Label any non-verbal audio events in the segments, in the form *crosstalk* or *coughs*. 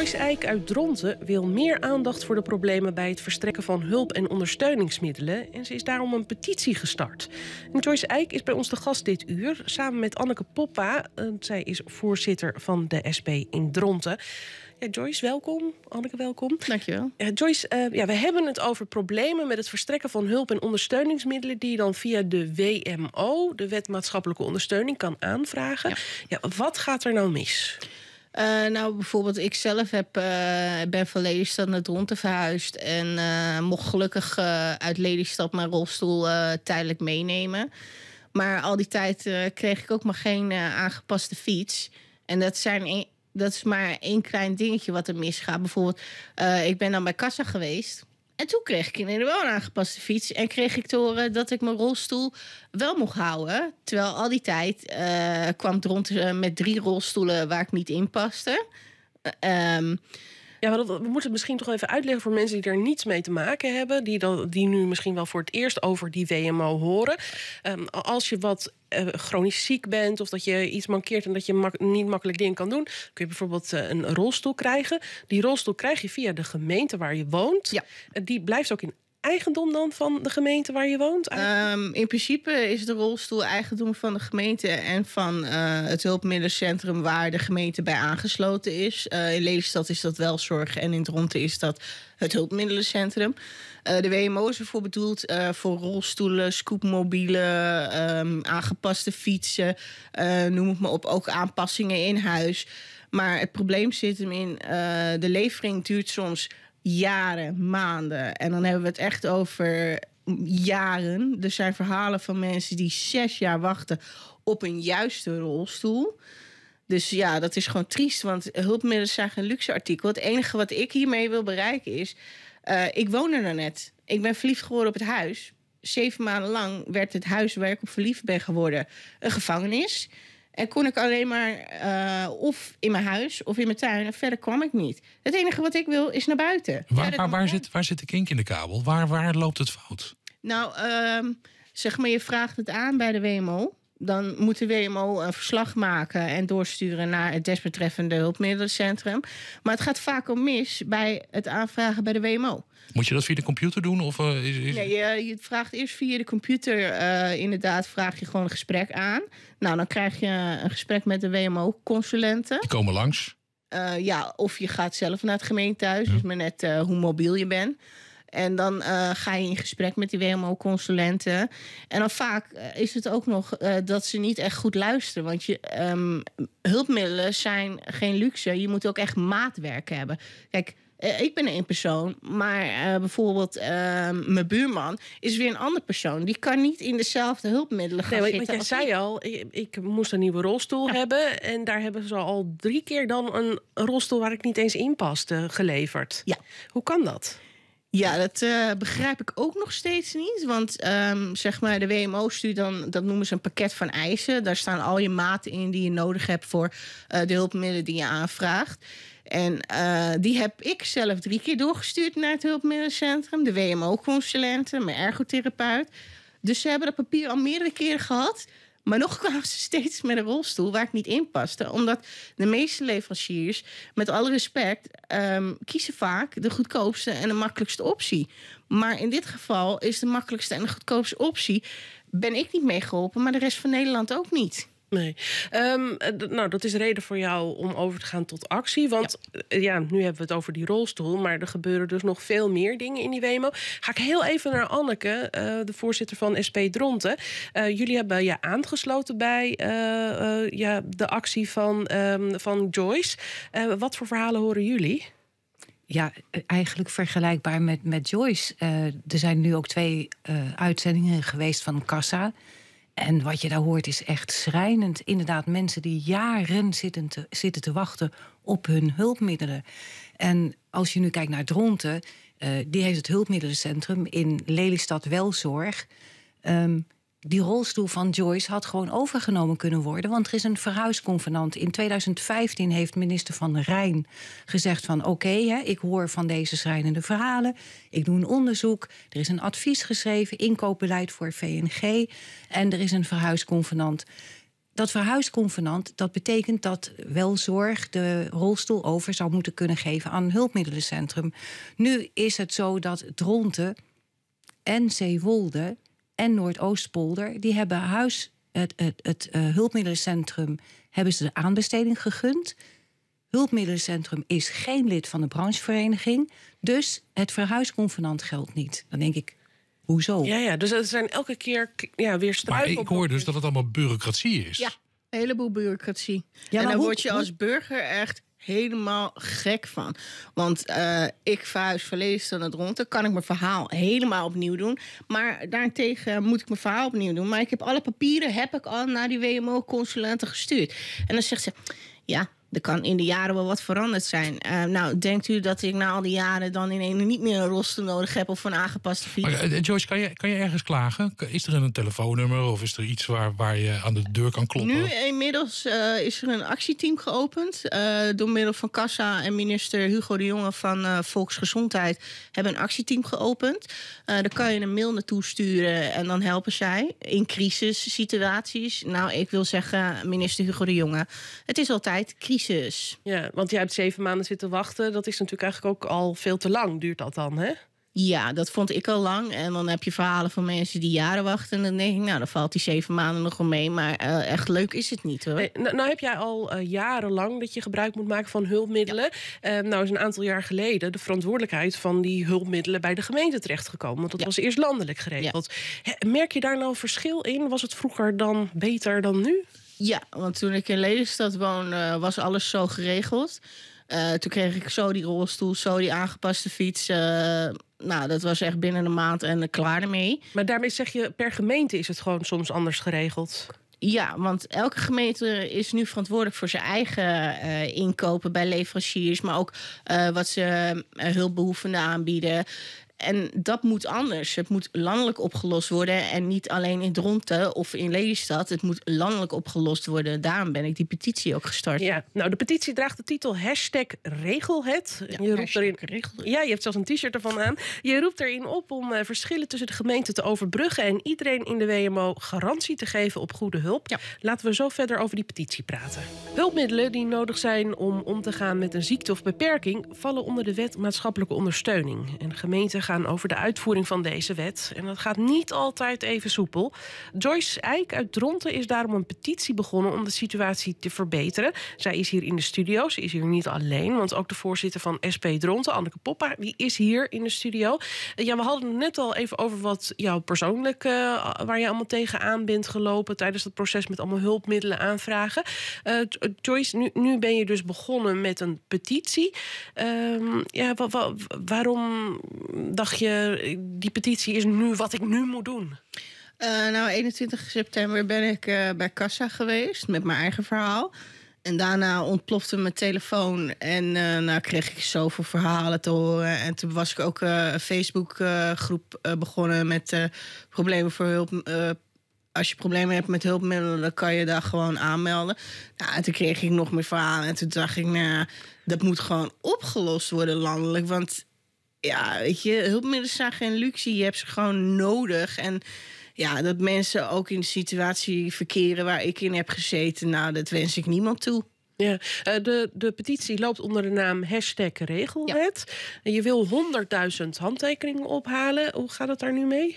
Joyce Eijk uit Dronten wil meer aandacht voor de problemen bij het verstrekken van hulp en ondersteuningsmiddelen. En ze is daarom een petitie gestart. En Joyce Eijk is bij ons de gast dit uur, samen met Anneke Poppa. Eh, zij is voorzitter van de SP in Dronten. Ja, Joyce, welkom. Anneke, welkom. Dankjewel. Ja, Joyce, eh, ja, we hebben het over problemen met het verstrekken van hulp en ondersteuningsmiddelen die je dan via de WMO, de Wet Maatschappelijke Ondersteuning, kan aanvragen. ja wat gaat er nou mis? Eh, nou, bijvoorbeeld ik zelf heb, uh, ben van Lelystad naar Dronten verhuisd. En eh, mocht gelukkig uit Lelystad mijn rolstoel tijdelijk meenemen. Maar al die tijd kreeg ik ook maar geen aangepaste fiets. En dat, zijn e-, dat is maar één klein dingetje wat er misgaat. Bijvoorbeeld, ik ben dan bij Kassa geweest. En toen kreeg ik in een wel aangepaste fiets. En kreeg ik te horen dat ik mijn rolstoel wel mocht houden. Terwijl al die tijd eh, kwam het rond eh, met drie rolstoelen waar ik niet in paste. Um, ja, maar we moeten het misschien toch even uitleggen voor mensen die er niets mee te maken hebben. Die, dan die nu misschien wel voor het eerst over die WMO horen. Ehm, als je wat eh, chronisch ziek bent of dat je iets mankeert en dat je niet makkelijk dingen kan doen, kun je bijvoorbeeld eh, een rolstoel krijgen. Die rolstoel krijg je via de gemeente waar je woont. Ja. Eh, die blijft ook in eigendom dan van de gemeente waar je woont? Ehm, in principe is de rolstoel eigendom van de gemeente en van eh, het hulpmiddelencentrum waar de gemeente bij aangesloten is. Eh, in Lelystad is dat welzorg en in Dronten is dat het hulpmiddelencentrum. Eh, de WMO is ervoor bedoeld voor rolstoelen, scoopmobielen, ehm, aangepaste fietsen, noem het maar op, ook aanpassingen in huis. Maar het probleem zit hem in, de levering duurt soms jaren, maanden. En dan hebben we het echt over jaren. Er zijn verhalen van mensen die zes jaar wachten op een juiste rolstoel. Dus ja, dat is gewoon triest, want hulpmiddelen zijn geen luxe artikel. Het enige wat ik hiermee wil bereiken is... Eh, ik woon er nou net. Ik ben verliefd geworden op het huis. Zeven maanden lang werd het huis waar ik op verliefd ben geworden een gevangenis. En kon ik alleen maar eh, of in mijn huis of in mijn tuin. En verder kwam ik niet. Het enige wat ik wil is naar buiten. Waar, waar, zit, waar zit de kink in de kabel? Waar, waar loopt het fout? Nou, ehm, zeg maar, je vraagt het aan bij de WMO dan moet de WMO een verslag maken en doorsturen naar het desbetreffende hulpmiddelencentrum. Maar het gaat vaak om mis bij het aanvragen bij de WMO. Moet je dat via de computer doen? Of, eh, is, is... Nee, eh, je, vraagt eerst via de computer. Eh, inderdaad, vraag je gewoon een gesprek aan. Nou, dan krijg je een gesprek met de WMO-consulenten. Die komen langs? ja, of je gaat zelf naar het gemeentehuis. Ja. Dus maar net hoe mobiel je bent. En dan eh, ga je in gesprek met die WMO-consulenten. En dan vaak eh, is het ook nog eh, dat ze niet echt goed luisteren. Want je, ehm, hulpmiddelen zijn geen luxe. Je moet ook echt maatwerk hebben. Kijk, ik ben één persoon, maar bijvoorbeeld ehm, mijn buurman is weer een ander persoon. Die kan niet in dezelfde hulpmiddelen gaan nee, zitten. Want jij zei al, ik, moest een nieuwe rolstoel hebben. En daar hebben ze al drie keer dan een rolstoel waar ik niet eens in paste geleverd. Ja. Hoe kan dat? Ja, dat eh, begrijp ik ook nog steeds niet. Want ehm, zeg maar, de WMO stuurt dan, dat noemen ze een pakket van eisen. Daar staan al je maten in die je nodig hebt voor eh, de hulpmiddelen die je aanvraagt. En eh, die heb ik zelf drie keer doorgestuurd naar het hulpmiddelencentrum. De WMO-consulenten, mijn ergotherapeut. Dus ze hebben dat papier al meerdere keren gehad. Maar nog kwamen ze steeds met een rolstoel waar ik niet in paste. Omdat de meeste leveranciers, met alle respect, ehm, kiezen vaak de goedkoopste en de makkelijkste optie. Maar in dit geval is de makkelijkste en de goedkoopste optie. Ben ik niet meegeholpen, maar de rest van Nederland ook niet. Nee. Ehm, eh, nou, dat is reden voor jou om over te gaan tot actie. Want eh, ja. nu hebben we het over die rolstoel, maar er gebeuren dus nog veel meer dingen in die Wemo. Ga ik heel even naar Anneke, eh, de voorzitter van SP Dronten. jullie hebben je ja, aangesloten bij ja, de actie van, ehm, van Joyce. wat voor verhalen horen jullie? ja, eigenlijk vergelijkbaar met, met Joyce. er zijn nu ook twee uitzendingen geweest van Kassa. En wat je daar hoort is echt schrijnend. Inderdaad, mensen die jaren zitten te, zitten te wachten op hun hulpmiddelen. En als je nu kijkt naar Dronten, eh, die heeft het hulpmiddelencentrum in Lelystad Welzorg. Ehm, die rolstoel van Joyce had gewoon overgenomen kunnen worden. Want er is een verhuisconvenant. In 2015 heeft minister Van Rijn gezegd van... oké, ik hoor van deze schrijnende verhalen. Ik doe een onderzoek. Er is een advies geschreven, inkoopbeleid voor VNG. En er is een verhuisconvenant. Dat verhuisconvenant, dat betekent dat welzorg de rolstoel over zou moeten kunnen geven aan een hulpmiddelencentrum. Nu is het zo dat Dronte en Zeewolde en Noordoostpolder, die hebben huis, het, het, het eh, hulpmiddelencentrum hebben ze de aanbesteding gegund. Hulpmiddelencentrum is geen lid van de branchevereniging. Dus het verhuisconvenant geldt niet. Dan denk ik, hoezo? Ja, ja dus dat zijn elke keer ja, weer struiken. Maar ik hoor dus dat het allemaal bureaucratie is. Ja, een heleboel bureaucratie. Ja, en dan word je als burger echt helemaal gek van. Want uh, ik verhuis het rond. Dan kan ik mijn verhaal helemaal opnieuw doen. Maar daartegen moet ik mijn verhaal opnieuw doen. Maar ik heb alle papieren heb ik al naar die WMO-consulenten gestuurd. En dan zegt ze: Ja, er kan in de jaren wel wat veranderd zijn. Eh, nou, denkt u dat ik na al die jaren dan in niet meer een rolstoel nodig heb of een aangepaste fiets? Eh, Joyce, kan je, kan je ergens klagen? Is er een telefoonnummer of is er iets waar, waar je aan de deur kan kloppen? Nu inmiddels eh, is er een actieteam geopend. door middel van Kassa en minister Hugo de Jonge van Volksgezondheid hebben een actieteam geopend. daar kan je een mail naartoe sturen en dan helpen zij in crisissituaties. Nou, ik wil zeggen, minister Hugo de Jonge, het is altijd crisis ja, want jij hebt zeven maanden zitten wachten. Dat is natuurlijk eigenlijk ook al veel te lang, duurt dat dan, hè? Ja, dat vond ik al lang. En dan heb je verhalen van mensen die jaren wachten. En dan denk ik, nou, dan valt die zeven maanden nog wel mee. Maar eh, echt leuk is het niet hoor. Nou, nou, heb jij al eh, jarenlang dat je gebruik moet maken van hulpmiddelen. Eh, nou is een aantal jaar geleden de verantwoordelijkheid van die hulpmiddelen bij de gemeente terechtgekomen. Want dat was eerst landelijk geregeld. merk je daar nou verschil in? Was het vroeger dan beter dan nu? Ja, want toen ik in Lelystad woonde, was alles zo geregeld. Eh, toen kreeg ik zo die rolstoel, zo die aangepaste fiets. Eh, nou, dat was echt binnen een maand en klaar ermee. Maar daarmee zeg je, per gemeente is het gewoon soms anders geregeld. Ja, want elke gemeente is nu verantwoordelijk voor zijn eigen eh, inkopen bij leveranciers, maar ook wat ze uh, hulpbehoevenden aanbieden. En dat moet anders. Het moet landelijk opgelost worden. En niet alleen in Dronten of in Lelystad. Het moet landelijk opgelost worden. Daarom ben ik die petitie ook gestart. Ja, nou, de petitie draagt de titel hashtag Ja, je roept erin... ja, je hebt zelfs een t-shirt ervan aan. Je roept erin op om eh, verschillen tussen de gemeenten te overbruggen. En iedereen in de WMO garantie te geven op goede hulp. Laten we zo verder over die petitie praten. Hulpmiddelen die nodig zijn om om te gaan met een ziekte of beperking. vallen onder de wet maatschappelijke ondersteuning. En gemeenten over de uitvoering van deze wet. En dat gaat niet altijd even soepel. Joyce Eijk uit Dronten is daarom een petitie begonnen om de situatie te verbeteren. Zij is hier in de studio. Ze is hier niet alleen, want ook de voorzitter van SP Dronten, Anneke Poppa, die is hier in de studio. Eh, ja, we hadden het net al even over wat jouw persoonlijk, eh, waar je allemaal tegenaan bent gelopen tijdens dat proces met allemaal hulpmiddelen aanvragen. Eh, Joyce, nu, nu ben je dus begonnen met een petitie. Ehm, ja, waarom dacht je, die petitie is nu wat ik nu moet doen? Uh, nou, 21 september ben ik eh, bij Kassa geweest met mijn eigen verhaal. En daarna ontplofte mijn telefoon en uh, nou kreeg ik zoveel verhalen te horen. En toen was ik ook een Facebookgroep begonnen met problemen voor hulp als je problemen hebt met hulpmiddelen, dan kan je daar gewoon aanmelden. Nou, en toen kreeg ik nog meer verhalen. En toen dacht ik, nou, dat moet gewoon opgelost worden landelijk. Want ja, weet je, hulpmiddelen zijn geen luxe. Je hebt ze gewoon nodig. En ja, dat mensen ook in de situatie verkeren waar ik in heb gezeten, nou, dat wens ik niemand toe. Ja, eh, de, de petitie loopt onder de naam hashtag regelwet. Je wil 100.000 handtekeningen ophalen. Hoe gaat het daar nu mee?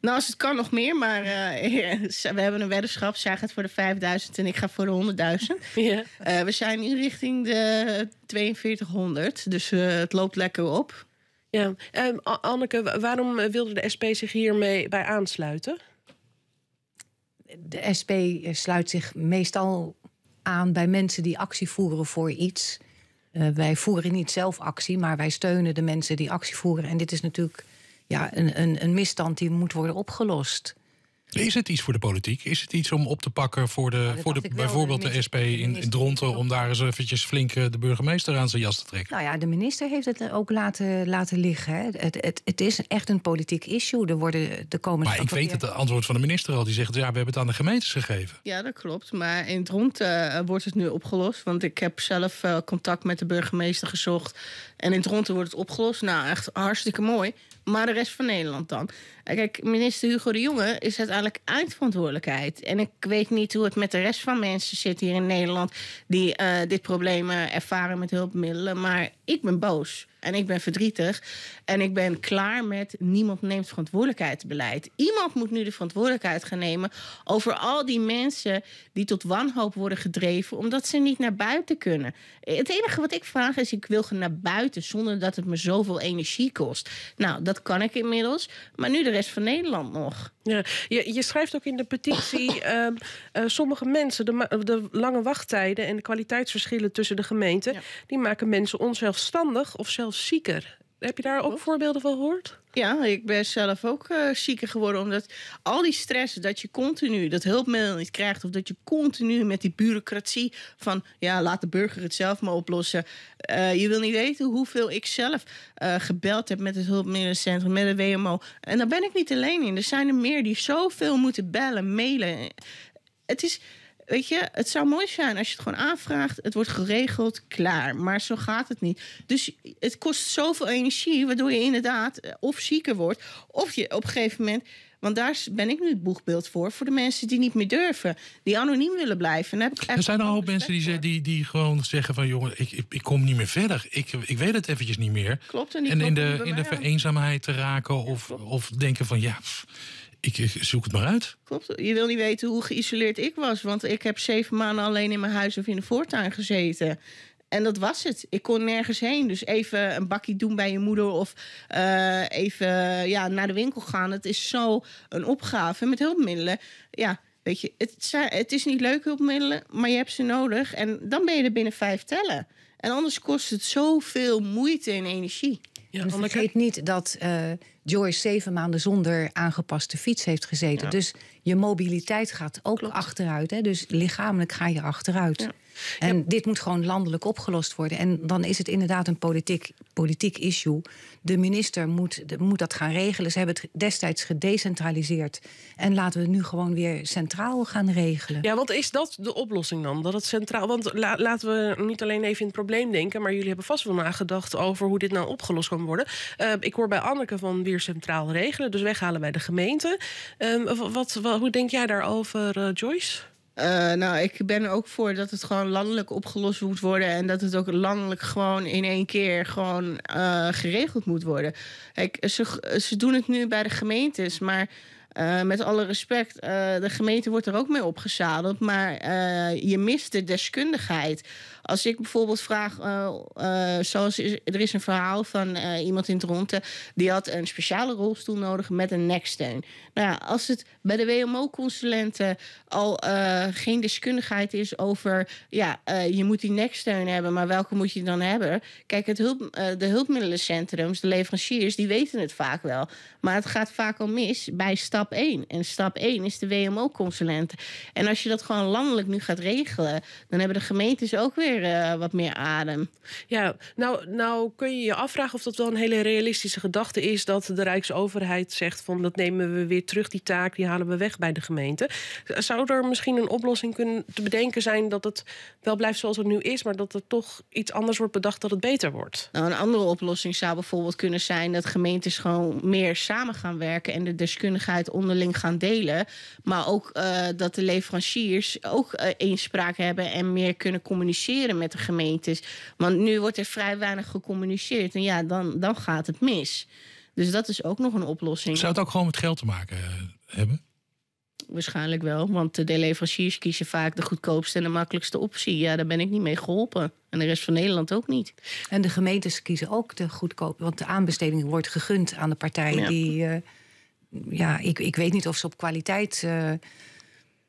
Nou, als het kan nog meer, maar eh, *laughs* we hebben een weddenschap. Zij gaat voor de 5000 en ik ga voor de 100.000. *laughs* Ja. Eh, we zijn nu richting de 4200, dus het loopt lekker op. Ja. Ehm, Anneke, waarom wilde de SP zich hiermee bij aansluiten? De SP eh, sluit zich meestal aan bij mensen die actie voeren voor iets. Uh, wij voeren niet zelf actie, maar wij steunen de mensen die actie voeren. En dit is natuurlijk ja, een, een, een misstand die moet worden opgelost. Is het iets voor de politiek? Is het iets om op te pakken voor de, voor de bijvoorbeeld de, SP in, in Dronten... om oh. daar eens eventjes flink eh, de burgemeester aan zijn jas te trekken? Nou ja, de minister heeft het eh, ook laten, laten liggen. Hè. Het, het, het is echt een politiek issue. Er worden de komende... Maar ik weet het antwoord van de minister al. Die zegt, ja, we hebben het aan de gemeentes gegeven. Ja, dat klopt. Maar in Dronten eh, wordt het nu opgelost. Want ik heb zelf contact met de burgemeester gezocht. En in Dronten wordt het opgelost. Nou, echt hartstikke mooi maar de rest van Nederland dan? Eh, kijk, minister Hugo de Jonge is uiteindelijk eindverantwoordelijkheid. En ik weet niet hoe het met de rest van mensen zit hier in Nederland die eh, dit probleem eh, ervaren met hulpmiddelen. Maar ik ben boos en ik ben verdrietig. En ik ben klaar met niemand neemt verantwoordelijkheidsbeleid. Iemand moet nu de verantwoordelijkheid gaan nemen over al die mensen die tot wanhoop worden gedreven omdat ze niet naar buiten kunnen. Het enige wat ik vraag is: ik wil gaan naar buiten zonder dat het me zoveel energie kost. Nou, dat kan ik inmiddels, maar nu de rest van Nederland nog. Ja, je, je schrijft ook in de petitie: *coughs* ehm, eh, sommige mensen, de, lange wachttijden en de kwaliteitsverschillen tussen de gemeenten, die maken mensen onzelfstandig of zelf zieker. Heb je daar ook voorbeelden van gehoord? Ja, ik ben zelf ook eh, zieker geworden. Omdat al die stress dat je continu dat hulpmiddel niet krijgt. Of dat je continu met die bureaucratie van ja, laat de burger het zelf maar oplossen. Eh, je wil niet weten hoeveel ik zelf eh, gebeld heb met het hulpmiddelencentrum, met de WMO. En daar ben ik niet alleen in. Er zijn er meer die zoveel moeten bellen, mailen. Het is Weet je, het zou mooi zijn als je het gewoon aanvraagt. Het wordt geregeld, klaar. Maar zo gaat het niet. Dus het kost zoveel energie, waardoor je inderdaad eh, of zieker wordt. Of je op een gegeven moment. Want daar ben ik nu het boegbeeld voor. Voor de mensen die niet meer durven. Die anoniem willen blijven. heb ik er zijn al een hoop mensen die, die, die gewoon zeggen van... jongen, ik, ik, ik, kom niet meer verder. Ik, ik weet het eventjes niet meer. Klopt. En, en in de, in de vereenzaamheid te raken. of, of denken van ja ik, zoek het maar uit. Klopt. Je wil niet weten hoe geïsoleerd ik was. Want ik heb zeven maanden alleen in mijn huis of in de voortuin gezeten. En dat was het. Ik kon nergens heen. Dus even een bakje doen bij je moeder of eh, even ja, naar de winkel gaan. Het is zo een opgave met hulpmiddelen. Ja, weet je, het, het is niet leuk hulpmiddelen, maar je hebt ze nodig. En dan ben je er binnen vijf tellen. En anders kost het zoveel moeite en energie. Ja, vergeet niet dat uh, eh, Joyce zeven maanden zonder aangepaste fiets heeft gezeten. Dus je mobiliteit gaat ook Klopt. achteruit. Hè? Dus lichamelijk ga je achteruit. En dit moet gewoon landelijk opgelost worden. En dan is het inderdaad een politiek, politiek issue. De minister moet, moet dat gaan regelen. Ze hebben het destijds gedecentraliseerd. En laten we het nu gewoon weer centraal gaan regelen. Ja, want is dat de oplossing dan? Dat het centraal. Want la, laten we niet alleen even in het probleem denken. Maar jullie hebben vast wel nagedacht over hoe dit nou opgelost kan worden. Uh, ik hoor bij Anneke van weer centraal regelen. Dus weghalen bij de gemeente. Uh, wat, hoe denk jij daarover, eh, Joyce? Eh, nou, ik ben er ook voor dat het gewoon landelijk opgelost moet worden. En dat het ook landelijk gewoon in één keer gewoon eh, geregeld moet worden. Kijk, ze doen het nu bij de gemeentes, maar eh, met alle respect, eh, de gemeente wordt er ook mee opgezadeld, maar eh, je mist de deskundigheid. Als ik bijvoorbeeld vraag, zoals er is een verhaal van iemand in Dronten die had een speciale rolstoel nodig met een neksteun. Nou ja, als het bij de WMO-consulenten al geen deskundigheid is over, ja, je moet die neksteun hebben, maar welke moet je dan hebben? Kijk, het hulp, de hulpmiddelencentrums, de leveranciers, die weten het vaak wel, maar het gaat vaak al mis bij stappen stap 1. En stap 1 is de WMO-consulent. En als je dat gewoon landelijk nu gaat regelen, dan hebben de gemeentes ook weer eh, wat meer adem. Ja, nou, nou kun je je afvragen of dat wel een hele realistische gedachte is dat de Rijksoverheid zegt van dat nemen we weer terug, die taak, die halen we weg bij de gemeente. Zou er misschien een oplossing kunnen te bedenken zijn dat het wel blijft zoals het nu is, maar dat er toch iets anders wordt bedacht dat het beter wordt? Nou, een andere oplossing zou bijvoorbeeld kunnen zijn dat gemeentes gewoon meer samen gaan werken en de deskundigheid onderling gaan delen. Maar ook eh, dat de leveranciers ook inspraak eh, hebben en meer kunnen communiceren met de gemeentes. Want nu wordt er vrij weinig gecommuniceerd en ja, dan, dan gaat het mis. Dus dat is ook nog een oplossing. Zou het ook gewoon met geld te maken eh, hebben? Waarschijnlijk wel, want de leveranciers kiezen vaak de goedkoopste en de makkelijkste optie. Ja, daar ben ik niet mee geholpen. En de rest van Nederland ook niet. En de gemeentes kiezen ook de goedkoop, want de aanbesteding wordt gegund aan de partij die ja, ik, ik weet niet of ze op kwaliteit eh,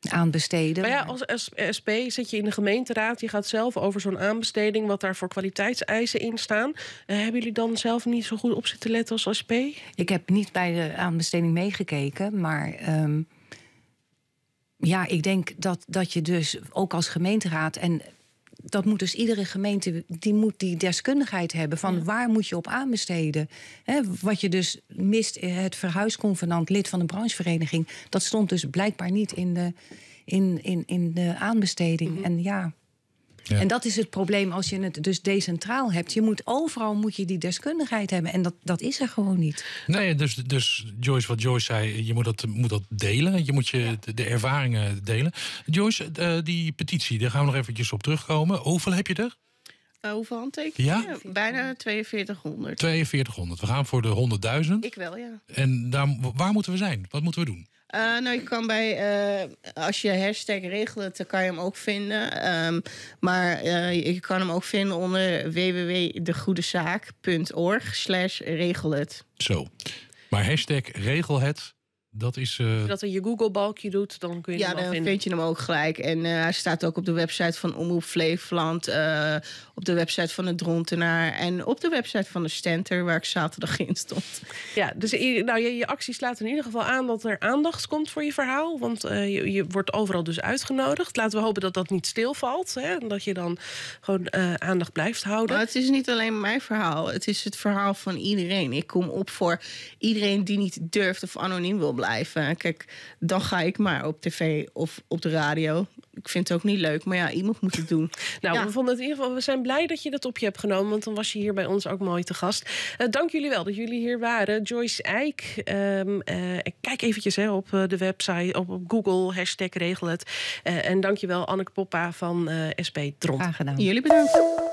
aanbesteden. Maar ja, als SP zit je in de gemeenteraad. Je gaat zelf over zo'n aanbesteding, wat daar voor kwaliteitseisen in staan. Eh, hebben jullie dan zelf niet zo goed op zitten letten als SP? Ik heb niet bij de aanbesteding meegekeken, maar. Ehm, ja, ik denk dat, dat je dus ook als gemeenteraad en dat moet dus iedere gemeente, die moet die deskundigheid hebben van waar moet je op aanbesteden. wat je dus mist, eh, het verhuisconvenant, lid van een branchevereniging, dat stond dus blijkbaar niet in de, in, in, in de aanbesteding. Mhm. En ja, en dat is het probleem als je het dus decentraal hebt. Je moet overal moet je die deskundigheid hebben. En dat, dat is er gewoon niet. Nee, dus, dus Joyce, wat Joyce zei, je moet dat, moet dat delen. Je moet je de, ervaringen delen. Joyce, eh, die petitie, daar gaan we nog eventjes op terugkomen. Hoeveel heb je er? Uh, hoeveel handtekeningen? Ja? Bijna 4200. 4200. We gaan voor de 100.000. Ik wel, ja. En daar, waar moeten we zijn? Wat moeten we doen? Eh, nou, je kan bij, eh, als je hashtag regelt, dan kan je hem ook vinden. Ehm, maar eh, je kan hem ook vinden onder www.degoedezaak.org slash regel het. Zo. Maar hashtag regel het dat is. Eh, Als je in je Google-balkje doet, dan kun je ja, hem Ja, dan vind je hem ook gelijk. En eh, hij staat ook op de website van Omroep Flevoland, eh, op de website van de Drontenaar en op de website van de Stenter, waar ik zaterdag in stond. Ja, dus nou, je, je actie slaat in ieder geval aan dat er aandacht komt voor je verhaal. Want je, je, wordt overal dus uitgenodigd. Laten we hopen dat dat niet stilvalt. Hè, en dat je dan gewoon aandacht blijft houden. Maar het is niet alleen mijn verhaal, het is het verhaal van iedereen. Ik kom op voor iedereen die niet durft of anoniem wil blijven. Kijk, dan ga ik maar op tv of op de radio. Ik vind het ook niet leuk, maar ja, iemand moet het doen. *laughs* nou, we vonden het in ieder geval. We zijn blij dat je dat op je hebt genomen, want dan was je hier bij ons ook mooi te gast. Eh, dank jullie wel dat jullie hier waren. Joyce Eijk, ehm, eh, kijk eventjes hè, op eh, de website, op, Google, hashtag regel het. Uh, en dankjewel Anneke Poppa van SP Trond. Aangenaam. Jullie bedankt.